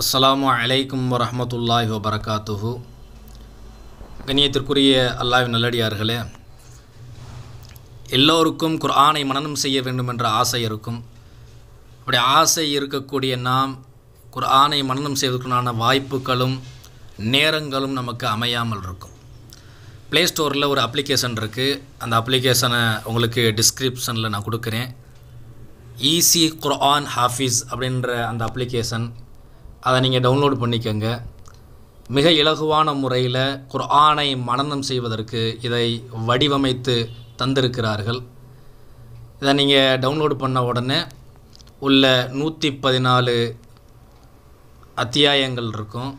அஸ்லாம் அலைக்கும் வரமத்துல்லாஹி வபரகாத்துஹு கண்ணியத்திற்குரிய அல்லாஹ் நல்லடியார்களே எல்லோருக்கும் குர்ஆனை மனனம் செய்ய வேண்டும் என்ற ஆசை இருக்கும் அப்படி ஆசை இருக்கக்கூடிய நாம் குர்ஆனை மனனம் செய்வதற்குண்டான வாய்ப்புகளும் நேரங்களும் நமக்கு அமையாமல் இருக்கும் ப்ளே ஸ்டோரில் ஒரு அப்ளிகேஷன் இருக்குது அந்த அப்ளிகேஷனை உங்களுக்கு டிஸ்கிரிப்ஷனில் நான் கொடுக்குறேன் ஈஸி e குர்ஆன் ஹாஃபிஸ் அப்படின்ற அந்த அப்ளிகேஷன் அதை நீங்கள் டவுன்லோட் பண்ணிக்கோங்க மிக இலகுவான முறையில் குர்ஆனை மனநம் செய்வதற்கு இதை வடிவமைத்து தந்திருக்கிறார்கள் இதை நீங்கள் டவுன்லோடு பண்ண உடனே உள்ள நூற்றி பதினாலு அத்தியாயங்கள் இருக்கும்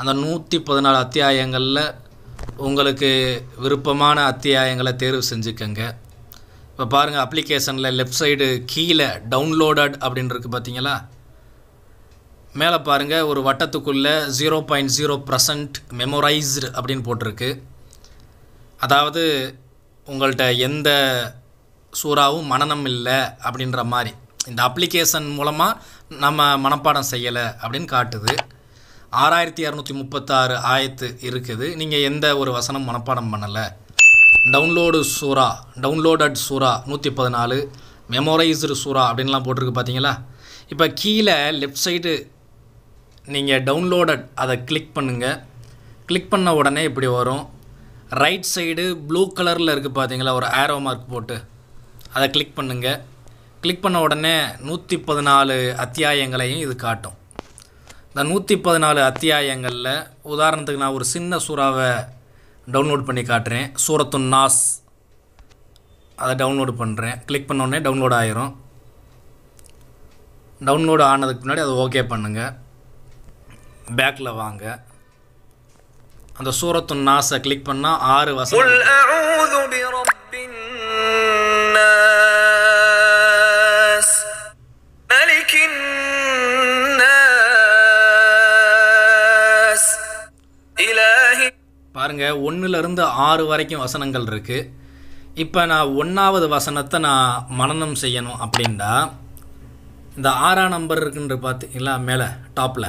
அந்த நூற்றி பதினாலு அத்தியாயங்களில் உங்களுக்கு விருப்பமான அத்தியாயங்களை தேர்வு செஞ்சுக்கோங்க இப்போ பாருங்கள் அப்ளிகேஷனில் லெஃப்ட் சைடு கீழே டவுன்லோடட் அப்படின்னு இருக்குது பார்த்தீங்களா மேலே பாருங்கள் ஒரு வட்டத்துக்குள்ளே zero point zero percent memorised அப்படின்னு போட்டிருக்கு அதாவது உங்கள்கிட்ட எந்த சூறாவும் மனநம் இல்லை அப்படின்ற மாதிரி இந்த அப்ளிகேஷன் மூலமாக நம்ம மனப்பாடம் செய்யலை அப்படின்னு காட்டுது ஆறாயிரத்தி இரநூத்தி முப்பத்தாறு ஆயத்து இருக்குது நீங்கள் எந்த ஒரு வசனம் மனப்பாடம் பண்ணலை டவுன்லோடு சூறா டவுன்லோடட் சூறா நூற்றி பதினாலு மெமோரைஸ்டு சூறா அப்படின்லாம் போட்டிருக்கு பார்த்தீங்களா இப்போ கீழே லெஃப்ட் சைடு நீங்கள் டவுன்லோடட் அதை கிளிக் பண்ணுங்கள் கிளிக் பண்ண உடனே இப்படி வரும் ரைட் சைடு ப்ளூ கலரில் இருக்குது பார்த்தீங்களா ஒரு ஆரோ மார்க் போட்டு அதை கிளிக் பண்ணுங்கள் கிளிக் பண்ண உடனே நூற்றி பதினாலு அத்தியாயங்களையும் இது காட்டும் இந்த நூற்றி பதினாலு அத்தியாயங்களில் உதாரணத்துக்கு நான் ஒரு சின்ன சூறாவை டவுன்லோட் பண்ணி காட்டுறேன் சூரத்து நாஸ் அதை டவுன்லோடு பண்ணுறேன் கிளிக் பண்ணோடனே டவுன்லோட் ஆயிரும் டவுன்லோடு ஆனதுக்கு முன்னாடி அதை ஓகே பண்ணுங்கள் பேக்கில் வாங்க அந்த சூரத்து நாசை கிளிக் பண்ணால் ஆறு வசனம் பாருங்க ஒன்றுலேருந்து ஆறு வரைக்கும் வசனங்கள் இருக்குது இப்போ நான் ஒன்றாவது வசனத்தை நான் மனநம் செய்யணும் அப்படின்னா இந்த ஆறாம் நம்பர் இருக்குன்ற பார்த்தீங்களா மேலே டாப்பில்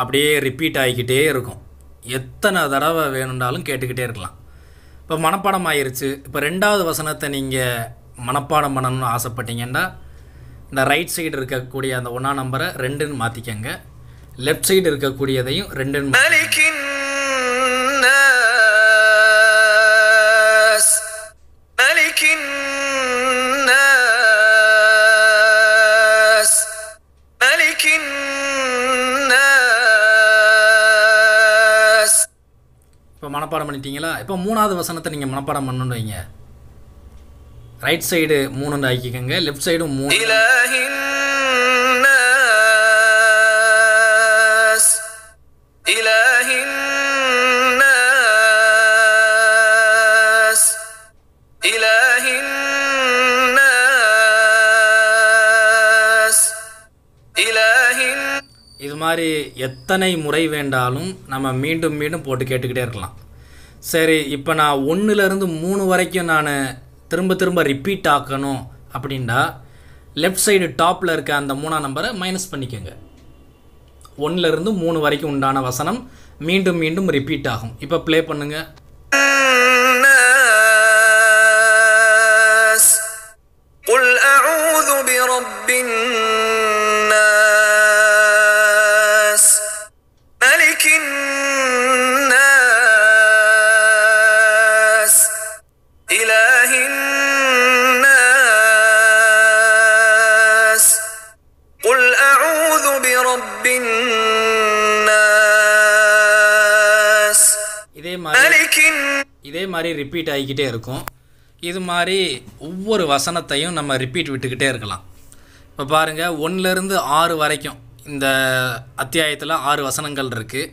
அப்படியே ரிப்பீட் ஆகிக்கிட்டே இருக்கும் எத்தனை தடவை வேணும்னாலும் கேட்டுக்கிட்டே இருக்கலாம் இப்போ மனப்பாடம் ஆயிடுச்சு இப்போ ரெண்டாவது வசனத்தை நீங்கள் மனப்பாடம் பண்ணணும்னு ஆசைப்பட்டீங்கன்னா இந்த ரைட் சைடு இருக்கக்கூடிய அந்த ஒன்றா நம்பரை ரெண்டுன்னு மாற்றிக்கங்க லெஃப்ட் சைடு இருக்கக்கூடியதையும் ரெண்டுன்னு பண்ணிட்டீங்களா இப்போ மூணாவது வசனத்தை நீங்கள் மனப்பாடம் பண்ணணும் வைங்க ரைட் சைடு மூணுன்னு ஆக்கிக்கோங்க லெஃப்ட் சைடும் மூணு இது மாதிரி எத்தனை முறை வேண்டாலும் நம்ம மீண்டும் மீண்டும் போட்டு கேட்டுக்கிட்டே இருக்கலாம் சரி இப்போ நான் ஒன்றுலேருந்து மூணு வரைக்கும் நான் திரும்ப திரும்ப ரிப்பீட் ஆக்கணும் அப்படின்டா லெஃப்ட் சைடு டாப்பில் இருக்க அந்த மூணாம் நம்பரை மைனஸ் பண்ணிக்கோங்க ஒன்றுலேருந்து மூணு வரைக்கும் உண்டான வசனம் மீண்டும் மீண்டும் ரிப்பீட் ஆகும் இப்போ ப்ளே பண்ணுங்கள் மாதிரி ரிப்பீட் ஆகிக்கிட்டே இருக்கும் இது மாதிரி ஒவ்வொரு வசனத்தையும் நம்ம ரிப்பீட் விட்டுக்கிட்டே இருக்கலாம் இப்போ பாருங்கள் ஒன்றுலேருந்து ஆறு வரைக்கும் இந்த அத்தியாயத்தில் ஆறு வசனங்கள் இருக்குது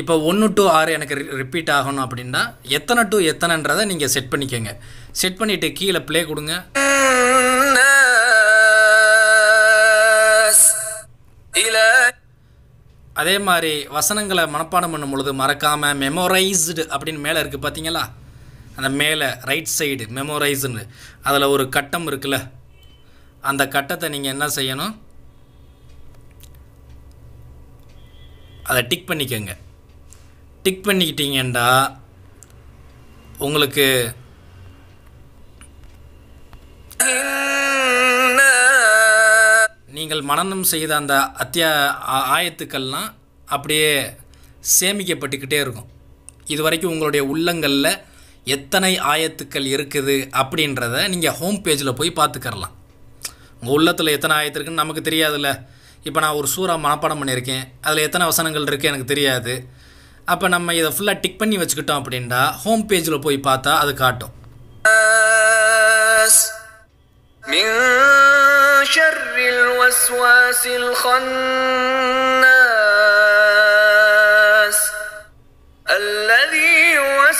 இப்போ ஒன்று டு ஆறு எனக்கு ரிப்பீட் ஆகணும் அப்படின்னா எத்தனை டு எத்தனைன்றதை நீங்கள் செட் பண்ணிக்கோங்க செட் பண்ணிவிட்டு கீழே ப்ளே கொடுங்க அதே மாதிரி வசனங்களை மனப்பாடம் பண்ணும் பொழுது மறக்காமல் மெமோரைஸ்டு அப்படின்னு மேலே இருக்குது பார்த்தீங்களா அந்த மேலே ரைட் சைடு மெமோரைஸ்னு அதில் ஒரு கட்டம் இருக்குல்ல அந்த கட்டத்தை நீங்கள் என்ன செய்யணும் அதை டிக் பண்ணிக்கோங்க டிக் பண்ணிக்கிட்டீங்கண்டா உங்களுக்கு நீங்கள் மனநம் செய்த அந்த அத்தியா ஆயத்துக்கள்லாம் அப்படியே சேமிக்கப்பட்டுக்கிட்டே இருக்கும் இது வரைக்கும் உங்களுடைய உள்ளங்களில் எத்தனை ஆயத்துக்கள் இருக்குது அப்படின்றத நீங்கள் ஹோம் பேஜில் போய் பார்த்துக்கரலாம் உங்கள் உள்ளத்தில் எத்தனை ஆயத்து இருக்குன்னு நமக்கு தெரியாதுல்ல இப்போ நான் ஒரு சூறா மனப்பாடம் பண்ணியிருக்கேன் அதில் எத்தனை வசனங்கள் இருக்குது எனக்கு தெரியாது அப்போ நம்ம இதை ஃபுல்லாக டிக் பண்ணி வச்சுக்கிட்டோம் அப்படின்டா ஹோம் பேஜில் போய் பார்த்தா அது காட்டும் الخناس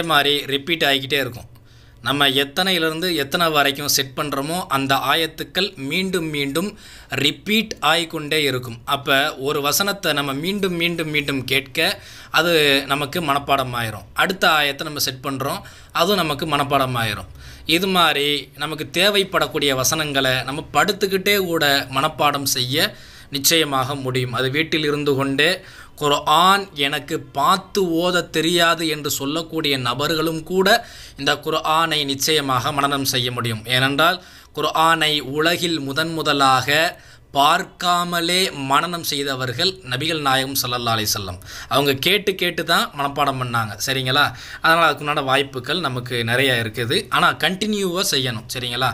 அதே மாதிரி ரிப்பீட் ஆகிக்கிட்டே இருக்கும் நம்ம எத்தனையிலிருந்து எத்தனை வரைக்கும் செட் பண்ணுறோமோ அந்த ஆயத்துக்கள் மீண்டும் மீண்டும் ரிப்பீட் ஆகிக்கொண்டே இருக்கும் அப்போ ஒரு வசனத்தை நம்ம மீண்டும் மீண்டும் மீண்டும் கேட்க அது நமக்கு மனப்பாடம் ஆயிரும் அடுத்த ஆயத்தை நம்ம செட் பண்ணுறோம் அதுவும் நமக்கு மனப்பாடம் ஆயிரும் இது மாதிரி நமக்கு தேவைப்படக்கூடிய வசனங்களை நம்ம படுத்துக்கிட்டே கூட மனப்பாடம் செய்ய நிச்சயமாக முடியும் அது வீட்டில் இருந்து கொண்டே குர்ஆன் எனக்கு பார்த்து ஓத தெரியாது என்று சொல்லக்கூடிய நபர்களும் கூட இந்த குர்ஆனை நிச்சயமாக மனநம் செய்ய முடியும் ஏனென்றால் குர்ஆனை உலகில் முதன் முதலாக பார்க்காமலே மனநம் செய்தவர்கள் நபிகள் நாயகம் சல்லல்லா அலி செல்லம் அவங்க கேட்டு கேட்டு தான் மனப்பாடம் பண்ணாங்க சரிங்களா அதனால் அதுக்குண்டான வாய்ப்புகள் நமக்கு நிறையா இருக்குது ஆனால் கண்டினியூவாக செய்யணும் சரிங்களா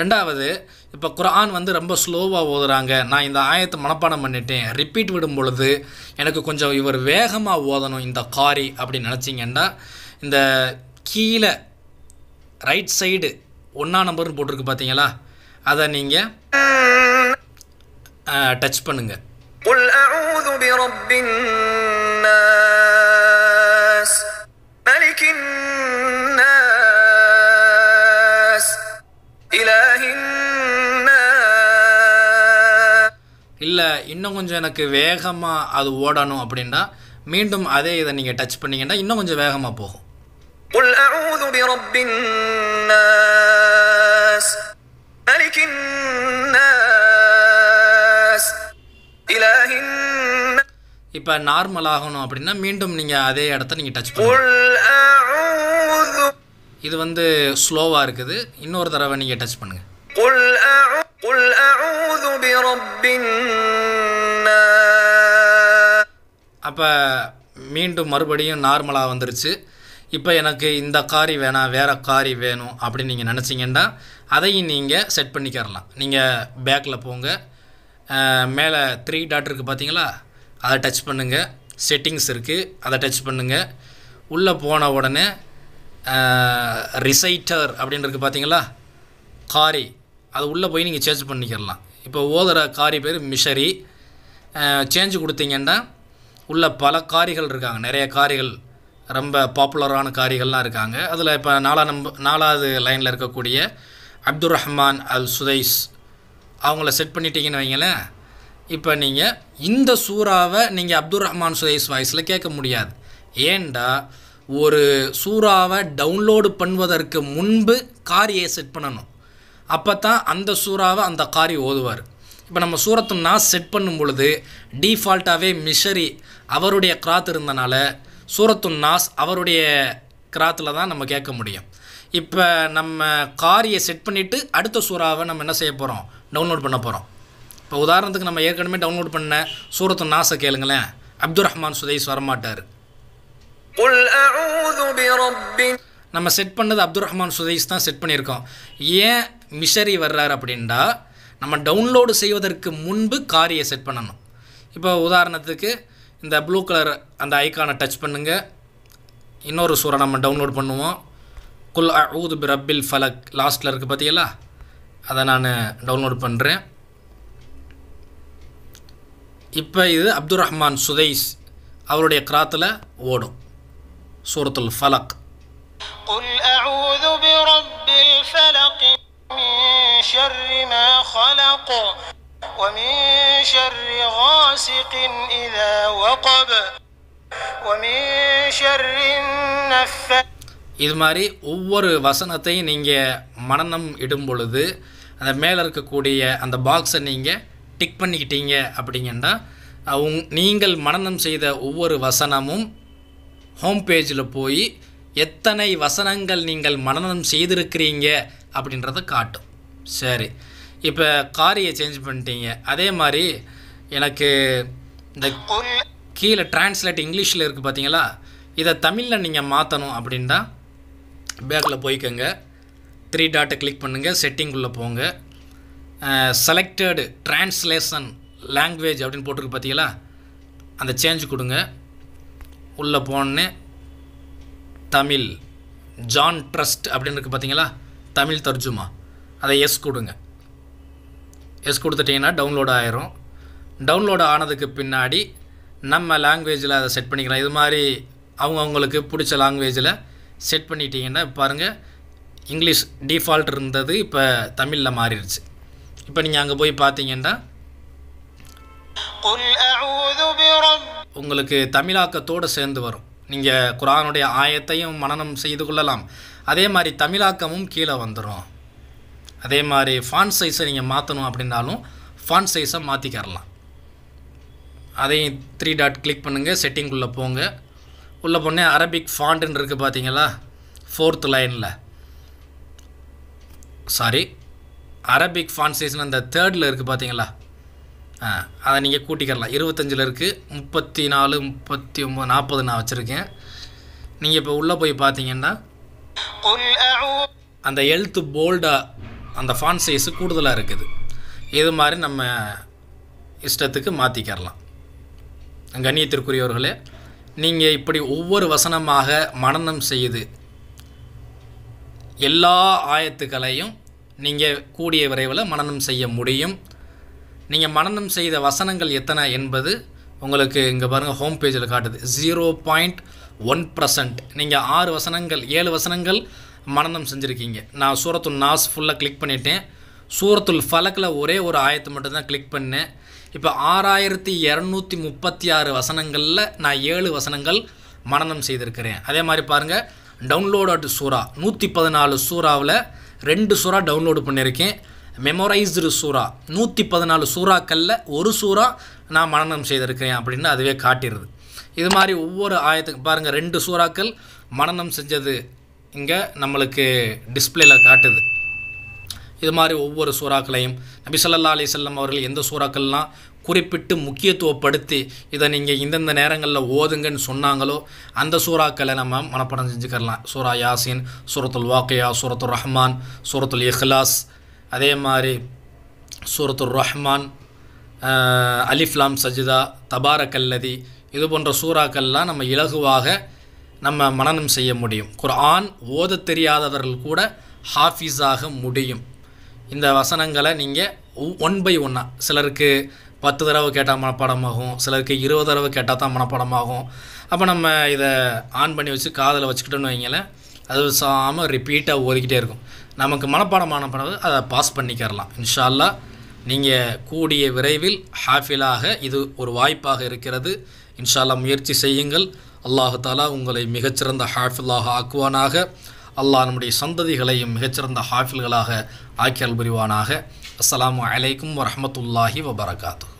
ரெண்டாவது இப்போ குரான் வந்து ரொம்ப ஸ்லோவாக ஓதுறாங்க நான் இந்த ஆயத்தை மனப்பாடம் பண்ணிட்டேன் ரிப்பீட் விடும் பொழுது எனக்கு கொஞ்சம் இவர் வேகமாக ஓதணும் இந்த காரி அப்படின்னு நினச்சிங்கன்னா இந்த கீழே ரைட் சைடு ஒன்றா நம்பர்னு போட்டிருக்கு பார்த்தீங்களா அதை நீங்கள் டச் பண்ணுங்கள் மலிக்கின் இல்லை இன்னும் கொஞ்சம் எனக்கு வேகமாக அது ஓடணும் அப்படின்னா மீண்டும் அதே இதை நீங்கள் டச் பண்ணீங்கன்னா இன்னும் கொஞ்சம் வேகமாக போகும் இப்போ நார்மல் ஆகணும் அப்படின்னா மீண்டும் நீங்கள் அதே இடத்த நீங்கள் டச் பண்ணுங்கள் இது வந்து ஸ்லோவாக இருக்குது இன்னொரு தடவை நீங்கள் டச் பண்ணுங்கள் قل أعوذ برب அப்போ மீண்டும் மறுபடியும் நார்மலாக வந்துருச்சு இப்போ எனக்கு இந்த காரி வேணாம் வேறு காரி வேணும் அப்படின்னு நீங்கள் நினச்சிங்கன்னா அதையும் நீங்கள் செட் பண்ணிக்கிறலாம் நீங்கள் பேக்கில் போங்க மேலே த்ரீ டாட் இருக்குது பார்த்தீங்களா அதை டச் பண்ணுங்கள் செட்டிங்ஸ் இருக்குது அதை டச் பண்ணுங்கள் உள்ளே போன உடனே ரிசைட்டர் அப்படின்னு இருக்குது பார்த்தீங்களா காரி அது உள்ளே போய் நீங்கள் சேஞ்ச் பண்ணிக்கிறலாம் இப்போ ஓதுகிற காரி பேர் மிஷரி சேஞ்சு கொடுத்தீங்கன்னா உள்ள பல காரிகள் இருக்காங்க நிறைய காரிகள் ரொம்ப பாப்புலரான காரிகள்லாம் இருக்காங்க அதில் இப்போ நாலா நம்ப நாலாவது லைனில் இருக்கக்கூடிய அப்துல் ரஹ்மான் அல் சுதைஸ் அவங்கள செட் பண்ணிட்டீங்கன்னு வைங்களேன் இப்போ நீங்கள் இந்த சூறாவை நீங்கள் அப்துல் ரஹ்மான் சுதைஸ் வாய்ஸில் கேட்க முடியாது ஏண்டா ஒரு சூறாவை டவுன்லோடு பண்ணுவதற்கு முன்பு காரியை செட் பண்ணணும் அப்போ தான் அந்த சூறாவை அந்த காரி ஓதுவார் இப்போ நம்ம சூரத்து நாஸ் செட் பண்ணும் பொழுது டீஃபால்ட்டாகவே மிஷரி அவருடைய கிராத் இருந்தனால சூரத்து நாஸ் அவருடைய கிராத்தில் தான் நம்ம கேட்க முடியும் இப்போ நம்ம காரியை செட் பண்ணிவிட்டு அடுத்த சூறாவை நம்ம என்ன செய்ய போகிறோம் டவுன்லோட் பண்ண போகிறோம் இப்போ உதாரணத்துக்கு நம்ம ஏற்கனவே டவுன்லோட் பண்ண சூரத்து நாசை கேளுங்களேன் அப்துல் ரஹ்மான் சுதைஸ் வரமாட்டார் நம்ம செட் பண்ணது அப்துல் ரஹ்மான் சுதைஸ் தான் செட் பண்ணியிருக்கோம் ஏன் மிஷரி வர்றார் அப்படின்டா நம்ம டவுன்லோடு செய்வதற்கு முன்பு காரியை செட் பண்ணணும் இப்போ உதாரணத்துக்கு இந்த ப்ளூ கலர் அந்த ஐக்கானை டச் பண்ணுங்கள் இன்னொரு சூரை நம்ம டவுன்லோட் பண்ணுவோம் குல் ஊது ரப்பில் ஃபலக் லாஸ்ட்டில் இருக்குது பார்த்தீங்களா அதை நான் டவுன்லோட் பண்ணுறேன் இப்போ இது அப்துல் ரஹ்மான் சுதைஸ் அவருடைய கிராத்தில் ஓடும் சூரத்துல் ஃபலக் شر ما خلق ومن شر غاسق إذا وقب ومن شر النفاث இது மாதிரி ஒவ்வொரு வசனத்தையும் நீங்கள் மனநம் இடும் பொழுது அந்த மேலே இருக்கக்கூடிய அந்த பாக்ஸை நீங்கள் டிக் பண்ணிக்கிட்டீங்க அப்படிங்கன்னா உங் நீங்கள் மனநம் செய்த ஒவ்வொரு வசனமும் ஹோம் பேஜில் போய் எத்தனை வசனங்கள் நீங்கள் மனநம் செய்திருக்கிறீங்க அப்படின்றத காட்டும் சரி இப்போ காரியை சேஞ்ச் பண்ணிட்டீங்க அதே மாதிரி எனக்கு இந்த கீழே டிரான்ஸ்லேட் இங்கிலீஷில் இருக்குது பார்த்தீங்களா இதை தமிழில் நீங்கள் மாற்றணும் அப்படின்னா பேக்கில் போய்க்கோங்க த்ரீ டாட்டை கிளிக் பண்ணுங்கள் செட்டிங்குள்ளே போங்க செலக்டடு டிரான்ஸ்லேஷன் லாங்குவேஜ் அப்படின்னு போட்டிருக்கு பார்த்தீங்களா அந்த சேஞ்ச் கொடுங்க உள்ளே போனே தமிழ் ஜான் ட்ரஸ்ட் அப்படின்னு இருக்குது பார்த்தீங்களா தமிழ் தர்ஜுமா அதை எஸ் கொடுங்க எஸ் கொடுத்துட்டிங்கன்னா டவுன்லோட் ஆயிரும் டவுன்லோட் ஆனதுக்கு பின்னாடி நம்ம லாங்குவேஜில் அதை செட் பண்ணிக்கலாம் இது மாதிரி அவங்கவுங்களுக்கு பிடிச்ச லாங்குவேஜில் செட் பண்ணிட்டீங்கன்னா பாருங்கள் இங்கிலீஷ் டிஃபால்ட் இருந்தது இப்போ தமிழில் மாறிடுச்சு இப்போ நீங்கள் அங்கே போய் பார்த்தீங்கன்னா உங்களுக்கு தமிழாக்கத்தோடு சேர்ந்து வரும் நீங்கள் குரானுடைய ஆயத்தையும் மனநம் செய்து கொள்ளலாம் அதே மாதிரி தமிழாக்கமும் கீழே வந்துடும் அதே மாதிரி ஃபான் சைஸை நீங்கள் மாற்றணும் அப்படின்னாலும் ஃபான் சைஸை மாற்றிக்கரலாம் அதையும் த்ரீ டாட் கிளிக் பண்ணுங்கள் செட்டிங்குள்ளே போங்க உள்ளே போனே அரபிக் ஃபாண்ட்டுன்னு இருக்குது பார்த்தீங்களா ஃபோர்த் லைனில் சாரி அரபிக் ஃபான் சைஸ்னு அந்த தேர்டில் இருக்குது பார்த்தீங்களா ஆ அதை நீங்கள் கூட்டிக்கிறலாம் இருபத்தஞ்சில் இருக்குது முப்பத்தி நாலு முப்பத்தி ஒம்பது நாற்பது நான் வச்சுருக்கேன் நீங்கள் இப்போ உள்ளே போய் பார்த்தீங்கன்னா அந்த எழுத்து போல்டாக அந்த ஃபான் சைஸு கூடுதலாக இருக்குது இது மாதிரி நம்ம இஷ்டத்துக்கு மாற்றிக்கரலாம் கண்ணியத்திற்குரியவர்களே நீங்கள் இப்படி ஒவ்வொரு வசனமாக மனநம் செய்து எல்லா ஆயத்துக்களையும் நீங்கள் கூடிய விரைவில் மனநம் செய்ய முடியும் நீங்கள் மனநம் செய்த வசனங்கள் எத்தனை என்பது உங்களுக்கு இங்கே பாருங்கள் ஹோம் பேஜில் காட்டுது ஜீரோ பாயிண்ட் ஒன் பர்சன்ட் நீங்கள் ஆறு வசனங்கள் ஏழு வசனங்கள் மனநம் செஞ்சுருக்கீங்க நான் சூரத்துல் நாஸ் ஃபுல்லாக கிளிக் பண்ணிட்டேன் சூரத்துல் ஃபலக்கில் ஒரே ஒரு ஆயத்தை மட்டும்தான் கிளிக் பண்ணேன் இப்போ ஆறாயிரத்தி இரநூத்தி முப்பத்தி ஆறு வசனங்களில் நான் ஏழு வசனங்கள் மனநம் செய்திருக்கிறேன் அதே மாதிரி பாருங்கள் டவுன்லோட் அட் சூறா நூற்றி பதினாலு சூறாவில் ரெண்டு சூறா டவுன்லோடு பண்ணியிருக்கேன் மெமோரைஸ்டு சூறா நூற்றி பதினாலு சூறாக்களில் ஒரு சூறா நான் மனநம் செய்திருக்கிறேன் அப்படின்னு அதுவே காட்டிடுது இது மாதிரி ஒவ்வொரு ஆயத்துக்கு பாருங்கள் ரெண்டு சூறாக்கள் மனநம் செஞ்சது இங்கே நம்மளுக்கு டிஸ்பிளேல காட்டுது இது மாதிரி ஒவ்வொரு சூறாக்களையும் நபிசல்லா அலி செல்லம் அவர்கள் எந்த சூறாக்கள்லாம் குறிப்பிட்டு முக்கியத்துவப்படுத்தி இதை நீங்கள் இந்தந்த நேரங்களில் ஓதுங்கன்னு சொன்னாங்களோ அந்த சூறாக்களை நம்ம மனப்படம் செஞ்சுக்கரலாம் சூரா யாசின் சூரத்துல் வாக்கையா சூரத்துல் ரஹ்மான் சூரத்துல் இஹ்லாஸ் அதே மாதிரி சூரத்துல் ரஹ்மான் அலிஃப்லாம் சஜிதா கல்லதி இது போன்ற சூறாக்கள்லாம் நம்ம இலகுவாக நம்ம மனநம் செய்ய முடியும் குர்ஆன் ஓத தெரியாதவர்கள் கூட ஹாஃபிஸாக முடியும் இந்த வசனங்களை நீங்கள் ஒன் பை ஒன்னாக சிலருக்கு பத்து தடவை கேட்டால் மனப்பாடமாகும் சிலருக்கு இருபது தடவை கேட்டால் தான் மனப்பாடமாகும் அப்போ நம்ம இதை ஆன் பண்ணி வச்சு காதில் வச்சுக்கிட்டோன்னு வைங்களேன் அது சாமல் ரிப்பீட்டாக ஓதிக்கிட்டே இருக்கும் நமக்கு மனப்பாடமான பிறகு அதை பாஸ் பண்ணிக்கரலாம் இன்ஷால்லா நீங்கள் கூடிய விரைவில் ஹாஃபிலாக இது ஒரு வாய்ப்பாக இருக்கிறது இன்ஷால்லா முயற்சி செய்யுங்கள் அல்லாஹு தாலா உங்களை மிகச்சிறந்த ஹாஃபில்லாக ஆக்குவானாக அல்லாஹ் நம்முடைய சந்ததிகளையும் மிகச்சிறந்த ஹாஃபில்களாக ஆக்கியல் புரிவானாக அஸ்லாம் அலைக்கும் வரமத்துல்லாஹி வபரகாத்து